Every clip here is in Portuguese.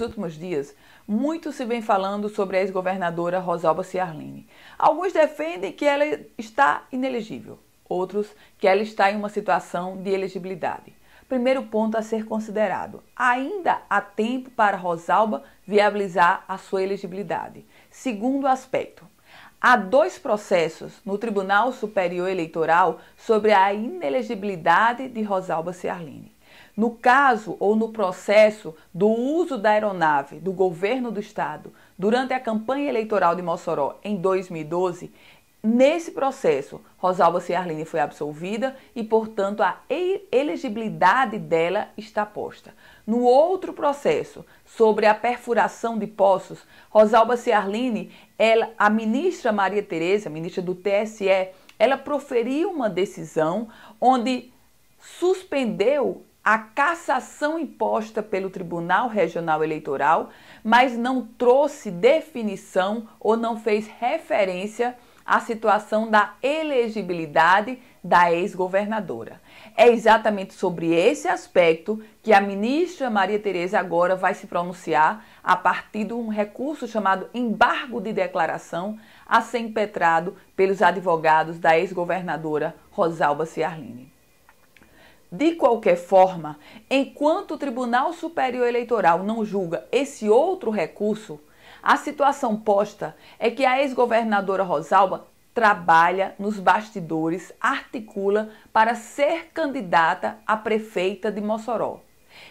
nos últimos dias, muito se vem falando sobre a ex-governadora Rosalba Ciarline. Alguns defendem que ela está inelegível, outros que ela está em uma situação de elegibilidade. Primeiro ponto a ser considerado: ainda há tempo para Rosalba viabilizar a sua elegibilidade. Segundo aspecto, Há dois processos no Tribunal Superior Eleitoral sobre a inelegibilidade de Rosalba Ciarline. No caso ou no processo do uso da aeronave do governo do estado durante a campanha eleitoral de Mossoró em 2012, nesse processo, Rosalba Ciarline foi absolvida e, portanto, a elegibilidade dela está posta. No outro processo, sobre a perfuração de poços, Rosalba Ciarline, ela, a ministra Maria Tereza, ministra do TSE, ela proferiu uma decisão onde suspendeu a cassação imposta pelo Tribunal Regional Eleitoral, mas não trouxe definição ou não fez referência à situação da elegibilidade da ex-governadora. É exatamente sobre esse aspecto que a ministra Maria Tereza agora vai se pronunciar a partir de um recurso chamado embargo de declaração a ser impetrado pelos advogados da ex-governadora Rosalba Ciarline. De qualquer forma, enquanto o Tribunal Superior Eleitoral não julga esse outro recurso, a situação posta é que a ex-governadora Rosalba trabalha nos bastidores, articula para ser candidata a prefeita de Mossoró.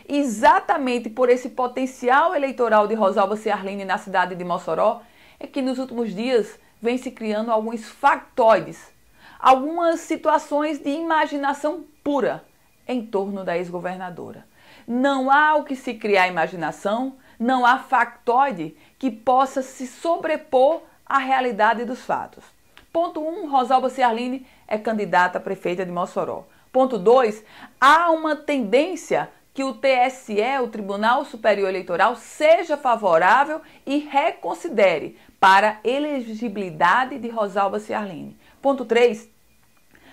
Exatamente por esse potencial eleitoral de Rosalba Ciarline na cidade de Mossoró, é que nos últimos dias vem se criando alguns factoides, algumas situações de imaginação pura em torno da ex-governadora. Não há o que se criar imaginação, não há factoide que possa se sobrepor à realidade dos fatos. Ponto 1, um, Rosalba Ciarline é candidata a prefeita de Mossoró. Ponto 2, há uma tendência que o TSE, o Tribunal Superior Eleitoral, seja favorável e reconsidere para elegibilidade de Rosalba Ciarline. Ponto 3,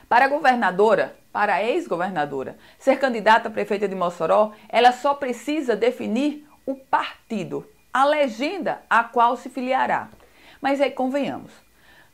para a governadora, para a ex-governadora ser candidata a prefeita de Mossoró, ela só precisa definir o partido, a legenda a qual se filiará. Mas aí convenhamos.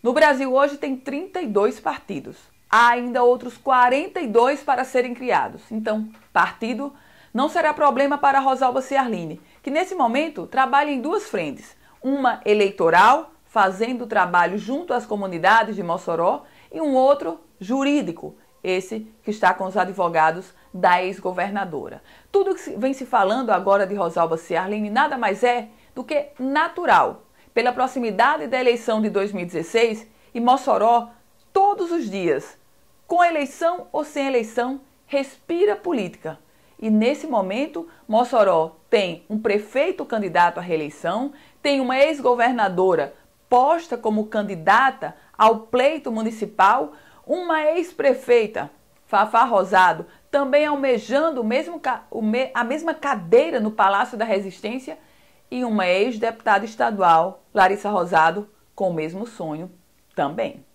No Brasil hoje tem 32 partidos. Há ainda outros 42 para serem criados. Então, partido não será problema para Rosalba Ciarline, que nesse momento trabalha em duas frentes: uma eleitoral, fazendo trabalho junto às comunidades de Mossoró, e um outro jurídico, esse que está com os advogados da ex-governadora. Tudo que vem se falando agora de Rosalba Ciarlini nada mais é do que natural. Pela proximidade da eleição de 2016 e Mossoró, todos os dias, com eleição ou sem eleição, respira política. E nesse momento, Mossoró tem um prefeito candidato à reeleição, tem uma ex-governadora posta como candidata ao pleito municipal, uma ex-prefeita, Fafá Rosado, também almejando a mesma cadeira no Palácio da Resistência, e uma ex-deputada estadual, Larissa Rosado, com o mesmo sonho também.